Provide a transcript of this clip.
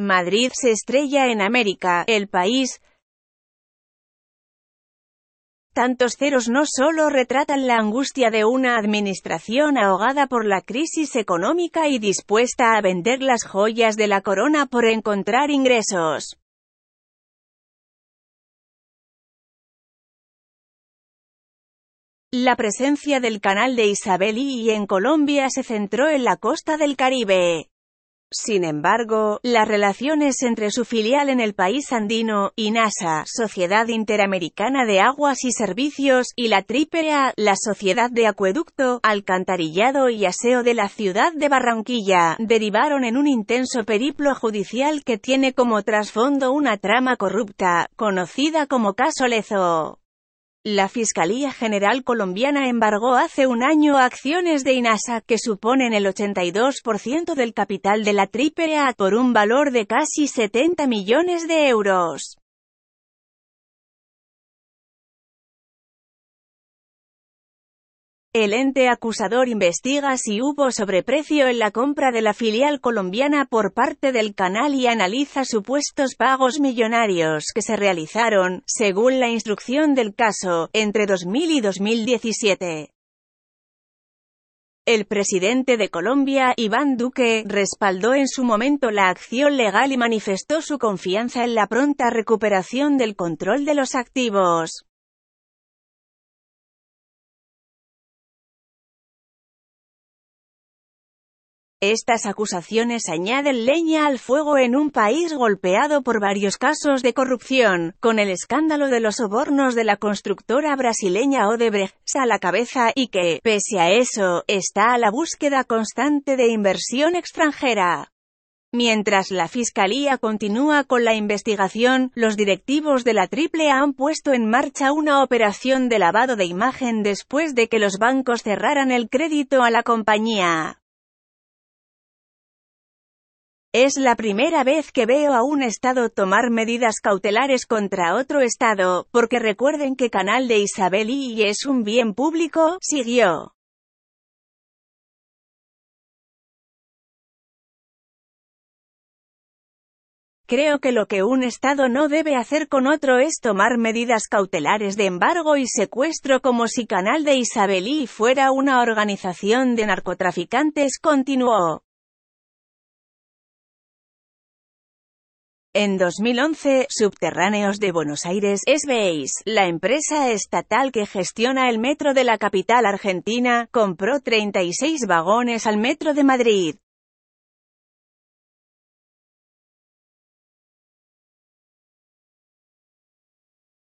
Madrid se estrella en América, el país. Tantos ceros no solo retratan la angustia de una administración ahogada por la crisis económica y dispuesta a vender las joyas de la corona por encontrar ingresos. La presencia del canal de Isabel y en Colombia se centró en la costa del Caribe. Sin embargo, las relaciones entre su filial en el país andino, y NASA, Sociedad Interamericana de Aguas y Servicios, y la AAA, la Sociedad de Acueducto, Alcantarillado y Aseo de la ciudad de Barranquilla, derivaron en un intenso periplo judicial que tiene como trasfondo una trama corrupta, conocida como Caso Lezo. La Fiscalía General Colombiana embargó hace un año acciones de INASA, que suponen el 82% del capital de la AAA, por un valor de casi 70 millones de euros. El ente acusador investiga si hubo sobreprecio en la compra de la filial colombiana por parte del canal y analiza supuestos pagos millonarios que se realizaron, según la instrucción del caso, entre 2000 y 2017. El presidente de Colombia, Iván Duque, respaldó en su momento la acción legal y manifestó su confianza en la pronta recuperación del control de los activos. Estas acusaciones añaden leña al fuego en un país golpeado por varios casos de corrupción, con el escándalo de los sobornos de la constructora brasileña Odebrecht a la cabeza y que, pese a eso, está a la búsqueda constante de inversión extranjera. Mientras la Fiscalía continúa con la investigación, los directivos de la Triple han puesto en marcha una operación de lavado de imagen después de que los bancos cerraran el crédito a la compañía. Es la primera vez que veo a un Estado tomar medidas cautelares contra otro Estado, porque recuerden que Canal de Isabel I es un bien público, siguió. Creo que lo que un Estado no debe hacer con otro es tomar medidas cautelares de embargo y secuestro como si Canal de Isabelí fuera una organización de narcotraficantes, continuó. En 2011, Subterráneos de Buenos Aires, SBEIS, la empresa estatal que gestiona el metro de la capital argentina, compró 36 vagones al metro de Madrid.